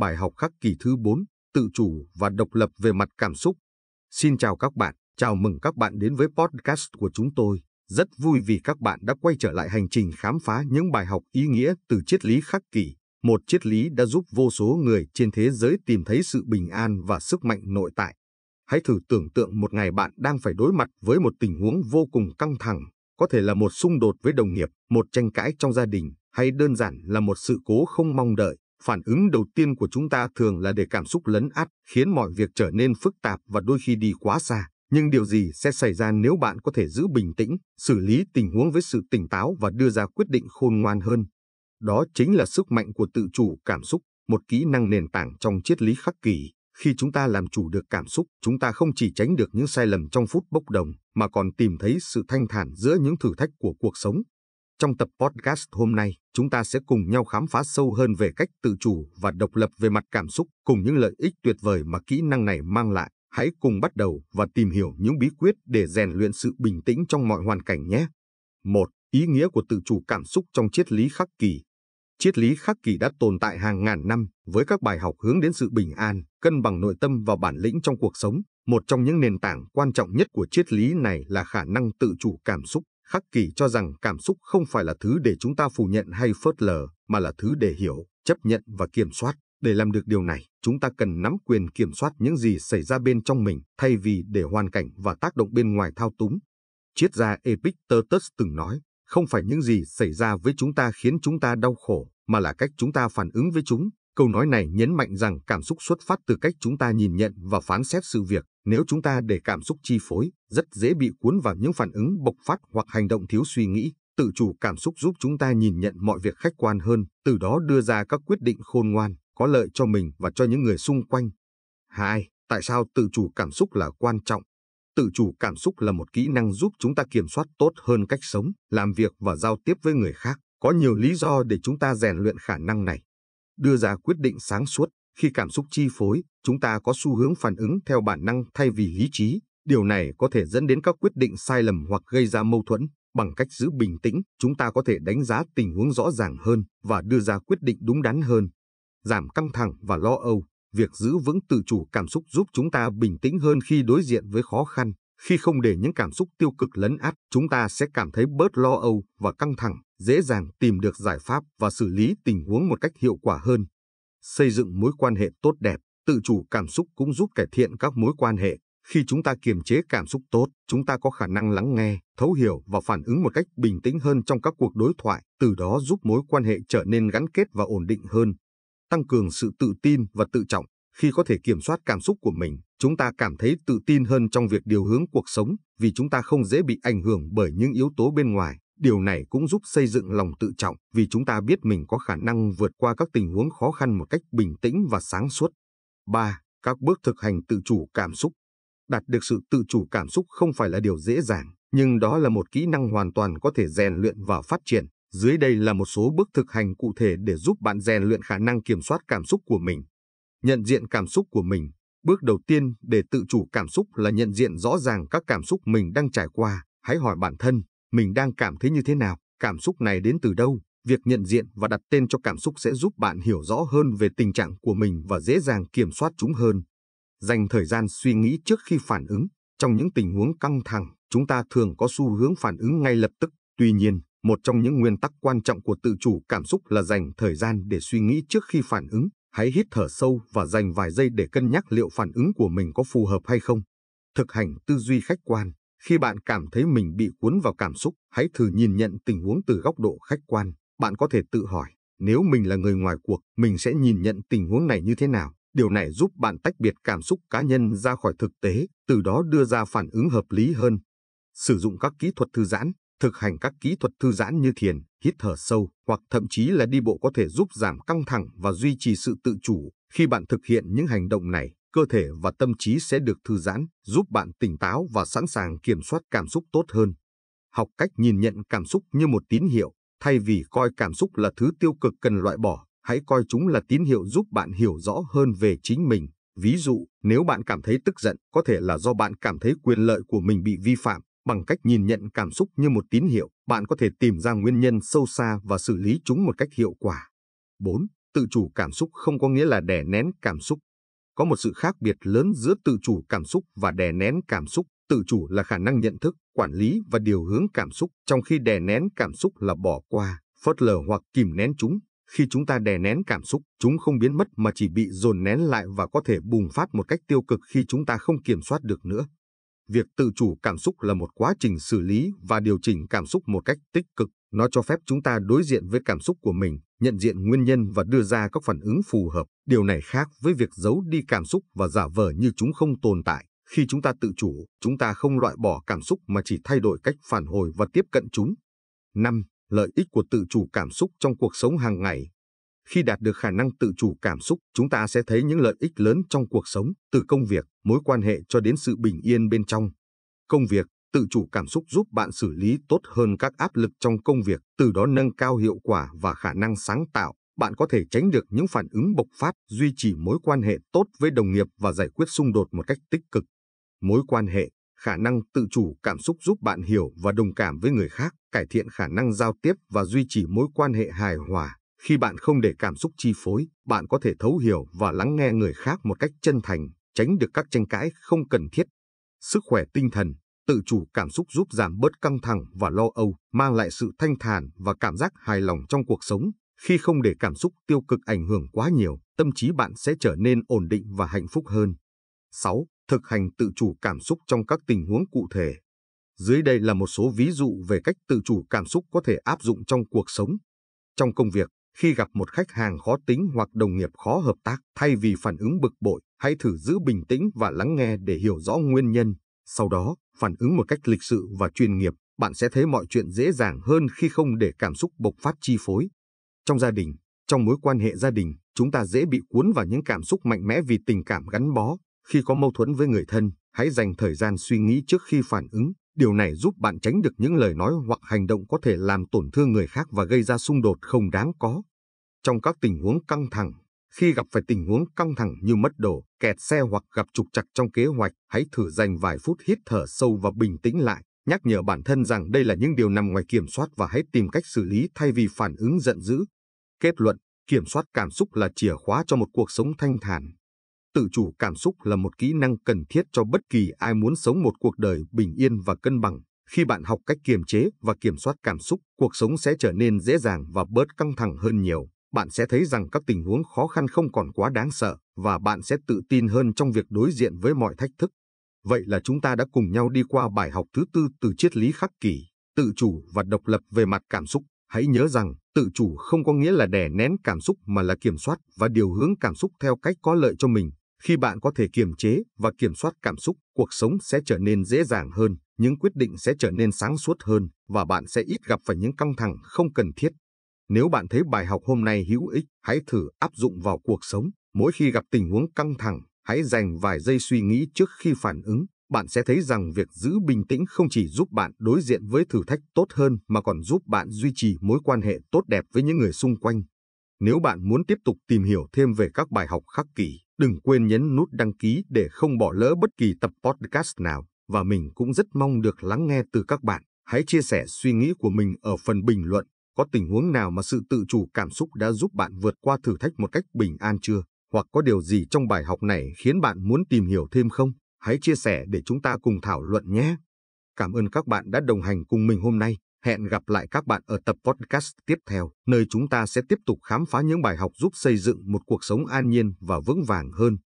bài học khắc kỳ thứ 4, tự chủ và độc lập về mặt cảm xúc. Xin chào các bạn, chào mừng các bạn đến với podcast của chúng tôi. Rất vui vì các bạn đã quay trở lại hành trình khám phá những bài học ý nghĩa từ triết lý khắc kỷ, một triết lý đã giúp vô số người trên thế giới tìm thấy sự bình an và sức mạnh nội tại. Hãy thử tưởng tượng một ngày bạn đang phải đối mặt với một tình huống vô cùng căng thẳng, có thể là một xung đột với đồng nghiệp, một tranh cãi trong gia đình, hay đơn giản là một sự cố không mong đợi. Phản ứng đầu tiên của chúng ta thường là để cảm xúc lấn át, khiến mọi việc trở nên phức tạp và đôi khi đi quá xa. Nhưng điều gì sẽ xảy ra nếu bạn có thể giữ bình tĩnh, xử lý tình huống với sự tỉnh táo và đưa ra quyết định khôn ngoan hơn? Đó chính là sức mạnh của tự chủ cảm xúc, một kỹ năng nền tảng trong triết lý khắc kỷ. Khi chúng ta làm chủ được cảm xúc, chúng ta không chỉ tránh được những sai lầm trong phút bốc đồng, mà còn tìm thấy sự thanh thản giữa những thử thách của cuộc sống. Trong tập podcast hôm nay, chúng ta sẽ cùng nhau khám phá sâu hơn về cách tự chủ và độc lập về mặt cảm xúc cùng những lợi ích tuyệt vời mà kỹ năng này mang lại. Hãy cùng bắt đầu và tìm hiểu những bí quyết để rèn luyện sự bình tĩnh trong mọi hoàn cảnh nhé. 1. Ý nghĩa của tự chủ cảm xúc trong triết lý khắc kỳ Triết lý khắc kỳ đã tồn tại hàng ngàn năm với các bài học hướng đến sự bình an, cân bằng nội tâm và bản lĩnh trong cuộc sống. Một trong những nền tảng quan trọng nhất của triết lý này là khả năng tự chủ cảm xúc. Khắc Kỳ cho rằng cảm xúc không phải là thứ để chúng ta phủ nhận hay phớt lờ, mà là thứ để hiểu, chấp nhận và kiểm soát. Để làm được điều này, chúng ta cần nắm quyền kiểm soát những gì xảy ra bên trong mình thay vì để hoàn cảnh và tác động bên ngoài thao túng. Triết gia Epictetus từng nói, không phải những gì xảy ra với chúng ta khiến chúng ta đau khổ, mà là cách chúng ta phản ứng với chúng. Câu nói này nhấn mạnh rằng cảm xúc xuất phát từ cách chúng ta nhìn nhận và phán xét sự việc, nếu chúng ta để cảm xúc chi phối, rất dễ bị cuốn vào những phản ứng bộc phát hoặc hành động thiếu suy nghĩ. Tự chủ cảm xúc giúp chúng ta nhìn nhận mọi việc khách quan hơn, từ đó đưa ra các quyết định khôn ngoan, có lợi cho mình và cho những người xung quanh. 2. Tại sao tự chủ cảm xúc là quan trọng? Tự chủ cảm xúc là một kỹ năng giúp chúng ta kiểm soát tốt hơn cách sống, làm việc và giao tiếp với người khác. Có nhiều lý do để chúng ta rèn luyện khả năng này. Đưa ra quyết định sáng suốt, khi cảm xúc chi phối, chúng ta có xu hướng phản ứng theo bản năng thay vì lý trí. Điều này có thể dẫn đến các quyết định sai lầm hoặc gây ra mâu thuẫn. Bằng cách giữ bình tĩnh, chúng ta có thể đánh giá tình huống rõ ràng hơn và đưa ra quyết định đúng đắn hơn. Giảm căng thẳng và lo âu, việc giữ vững tự chủ cảm xúc giúp chúng ta bình tĩnh hơn khi đối diện với khó khăn. Khi không để những cảm xúc tiêu cực lấn áp chúng ta sẽ cảm thấy bớt lo âu và căng thẳng, dễ dàng tìm được giải pháp và xử lý tình huống một cách hiệu quả hơn xây dựng mối quan hệ tốt đẹp, tự chủ cảm xúc cũng giúp cải thiện các mối quan hệ. Khi chúng ta kiềm chế cảm xúc tốt, chúng ta có khả năng lắng nghe, thấu hiểu và phản ứng một cách bình tĩnh hơn trong các cuộc đối thoại, từ đó giúp mối quan hệ trở nên gắn kết và ổn định hơn. Tăng cường sự tự tin và tự trọng, khi có thể kiểm soát cảm xúc của mình, chúng ta cảm thấy tự tin hơn trong việc điều hướng cuộc sống vì chúng ta không dễ bị ảnh hưởng bởi những yếu tố bên ngoài. Điều này cũng giúp xây dựng lòng tự trọng vì chúng ta biết mình có khả năng vượt qua các tình huống khó khăn một cách bình tĩnh và sáng suốt. 3. Các bước thực hành tự chủ cảm xúc Đạt được sự tự chủ cảm xúc không phải là điều dễ dàng, nhưng đó là một kỹ năng hoàn toàn có thể rèn luyện và phát triển. Dưới đây là một số bước thực hành cụ thể để giúp bạn rèn luyện khả năng kiểm soát cảm xúc của mình. Nhận diện cảm xúc của mình. Bước đầu tiên để tự chủ cảm xúc là nhận diện rõ ràng các cảm xúc mình đang trải qua. Hãy hỏi bản thân, mình đang cảm thấy như thế nào, cảm xúc này đến từ đâu. Việc nhận diện và đặt tên cho cảm xúc sẽ giúp bạn hiểu rõ hơn về tình trạng của mình và dễ dàng kiểm soát chúng hơn. Dành thời gian suy nghĩ trước khi phản ứng. Trong những tình huống căng thẳng, chúng ta thường có xu hướng phản ứng ngay lập tức. Tuy nhiên, một trong những nguyên tắc quan trọng của tự chủ cảm xúc là dành thời gian để suy nghĩ trước khi phản ứng. Hãy hít thở sâu và dành vài giây để cân nhắc liệu phản ứng của mình có phù hợp hay không. Thực hành tư duy khách quan khi bạn cảm thấy mình bị cuốn vào cảm xúc, hãy thử nhìn nhận tình huống từ góc độ khách quan. Bạn có thể tự hỏi, nếu mình là người ngoài cuộc, mình sẽ nhìn nhận tình huống này như thế nào? Điều này giúp bạn tách biệt cảm xúc cá nhân ra khỏi thực tế, từ đó đưa ra phản ứng hợp lý hơn. Sử dụng các kỹ thuật thư giãn, thực hành các kỹ thuật thư giãn như thiền, hít thở sâu hoặc thậm chí là đi bộ có thể giúp giảm căng thẳng và duy trì sự tự chủ. Khi bạn thực hiện những hành động này, cơ thể và tâm trí sẽ được thư giãn, giúp bạn tỉnh táo và sẵn sàng kiểm soát cảm xúc tốt hơn. Học cách nhìn nhận cảm xúc như một tín hiệu, thay vì coi cảm xúc là thứ tiêu cực cần loại bỏ, hãy coi chúng là tín hiệu giúp bạn hiểu rõ hơn về chính mình. Ví dụ, nếu bạn cảm thấy tức giận, có thể là do bạn cảm thấy quyền lợi của mình bị vi phạm. Bằng cách nhìn nhận cảm xúc như một tín hiệu, bạn có thể tìm ra nguyên nhân sâu xa và xử lý chúng một cách hiệu quả. 4. Tự chủ cảm xúc không có nghĩa là đè nén cảm xúc có một sự khác biệt lớn giữa tự chủ cảm xúc và đè nén cảm xúc. Tự chủ là khả năng nhận thức, quản lý và điều hướng cảm xúc, trong khi đè nén cảm xúc là bỏ qua, phớt lờ hoặc kìm nén chúng. Khi chúng ta đè nén cảm xúc, chúng không biến mất mà chỉ bị dồn nén lại và có thể bùng phát một cách tiêu cực khi chúng ta không kiểm soát được nữa. Việc tự chủ cảm xúc là một quá trình xử lý và điều chỉnh cảm xúc một cách tích cực nó cho phép chúng ta đối diện với cảm xúc của mình, nhận diện nguyên nhân và đưa ra các phản ứng phù hợp. Điều này khác với việc giấu đi cảm xúc và giả vờ như chúng không tồn tại. Khi chúng ta tự chủ, chúng ta không loại bỏ cảm xúc mà chỉ thay đổi cách phản hồi và tiếp cận chúng. 5. Lợi ích của tự chủ cảm xúc trong cuộc sống hàng ngày khi đạt được khả năng tự chủ cảm xúc chúng ta sẽ thấy những lợi ích lớn trong cuộc sống từ công việc mối quan hệ cho đến sự bình yên bên trong công việc tự chủ cảm xúc giúp bạn xử lý tốt hơn các áp lực trong công việc, từ đó nâng cao hiệu quả và khả năng sáng tạo. Bạn có thể tránh được những phản ứng bộc phát, duy trì mối quan hệ tốt với đồng nghiệp và giải quyết xung đột một cách tích cực. Mối quan hệ, khả năng tự chủ cảm xúc giúp bạn hiểu và đồng cảm với người khác, cải thiện khả năng giao tiếp và duy trì mối quan hệ hài hòa. Khi bạn không để cảm xúc chi phối, bạn có thể thấu hiểu và lắng nghe người khác một cách chân thành, tránh được các tranh cãi không cần thiết. Sức khỏe tinh thần tự chủ cảm xúc giúp giảm bớt căng thẳng và lo âu, mang lại sự thanh thản và cảm giác hài lòng trong cuộc sống. Khi không để cảm xúc tiêu cực ảnh hưởng quá nhiều, tâm trí bạn sẽ trở nên ổn định và hạnh phúc hơn. 6. Thực hành tự chủ cảm xúc trong các tình huống cụ thể. Dưới đây là một số ví dụ về cách tự chủ cảm xúc có thể áp dụng trong cuộc sống. Trong công việc, khi gặp một khách hàng khó tính hoặc đồng nghiệp khó hợp tác, thay vì phản ứng bực bội, hãy thử giữ bình tĩnh và lắng nghe để hiểu rõ nguyên nhân, sau đó, phản ứng một cách lịch sự và chuyên nghiệp, bạn sẽ thấy mọi chuyện dễ dàng hơn khi không để cảm xúc bộc phát chi phối. Trong gia đình, trong mối quan hệ gia đình, chúng ta dễ bị cuốn vào những cảm xúc mạnh mẽ vì tình cảm gắn bó. Khi có mâu thuẫn với người thân, hãy dành thời gian suy nghĩ trước khi phản ứng. Điều này giúp bạn tránh được những lời nói hoặc hành động có thể làm tổn thương người khác và gây ra xung đột không đáng có. Trong các tình huống căng thẳng, khi gặp phải tình huống căng thẳng như mất đồ, kẹt xe hoặc gặp trục trặc trong kế hoạch, hãy thử dành vài phút hít thở sâu và bình tĩnh lại, nhắc nhở bản thân rằng đây là những điều nằm ngoài kiểm soát và hãy tìm cách xử lý thay vì phản ứng giận dữ. Kết luận, kiểm soát cảm xúc là chìa khóa cho một cuộc sống thanh thản. Tự chủ cảm xúc là một kỹ năng cần thiết cho bất kỳ ai muốn sống một cuộc đời bình yên và cân bằng. Khi bạn học cách kiềm chế và kiểm soát cảm xúc, cuộc sống sẽ trở nên dễ dàng và bớt căng thẳng hơn nhiều bạn sẽ thấy rằng các tình huống khó khăn không còn quá đáng sợ và bạn sẽ tự tin hơn trong việc đối diện với mọi thách thức. Vậy là chúng ta đã cùng nhau đi qua bài học thứ tư từ triết lý khắc kỷ, tự chủ và độc lập về mặt cảm xúc. Hãy nhớ rằng, tự chủ không có nghĩa là đè nén cảm xúc mà là kiểm soát và điều hướng cảm xúc theo cách có lợi cho mình. Khi bạn có thể kiềm chế và kiểm soát cảm xúc, cuộc sống sẽ trở nên dễ dàng hơn, những quyết định sẽ trở nên sáng suốt hơn và bạn sẽ ít gặp phải những căng thẳng không cần thiết. Nếu bạn thấy bài học hôm nay hữu ích, hãy thử áp dụng vào cuộc sống. Mỗi khi gặp tình huống căng thẳng, hãy dành vài giây suy nghĩ trước khi phản ứng. Bạn sẽ thấy rằng việc giữ bình tĩnh không chỉ giúp bạn đối diện với thử thách tốt hơn mà còn giúp bạn duy trì mối quan hệ tốt đẹp với những người xung quanh. Nếu bạn muốn tiếp tục tìm hiểu thêm về các bài học khắc kỷ, đừng quên nhấn nút đăng ký để không bỏ lỡ bất kỳ tập podcast nào và mình cũng rất mong được lắng nghe từ các bạn. Hãy chia sẻ suy nghĩ của mình ở phần bình luận. Có tình huống nào mà sự tự chủ cảm xúc đã giúp bạn vượt qua thử thách một cách bình an chưa? Hoặc có điều gì trong bài học này khiến bạn muốn tìm hiểu thêm không? Hãy chia sẻ để chúng ta cùng thảo luận nhé. Cảm ơn các bạn đã đồng hành cùng mình hôm nay. Hẹn gặp lại các bạn ở tập podcast tiếp theo, nơi chúng ta sẽ tiếp tục khám phá những bài học giúp xây dựng một cuộc sống an nhiên và vững vàng hơn.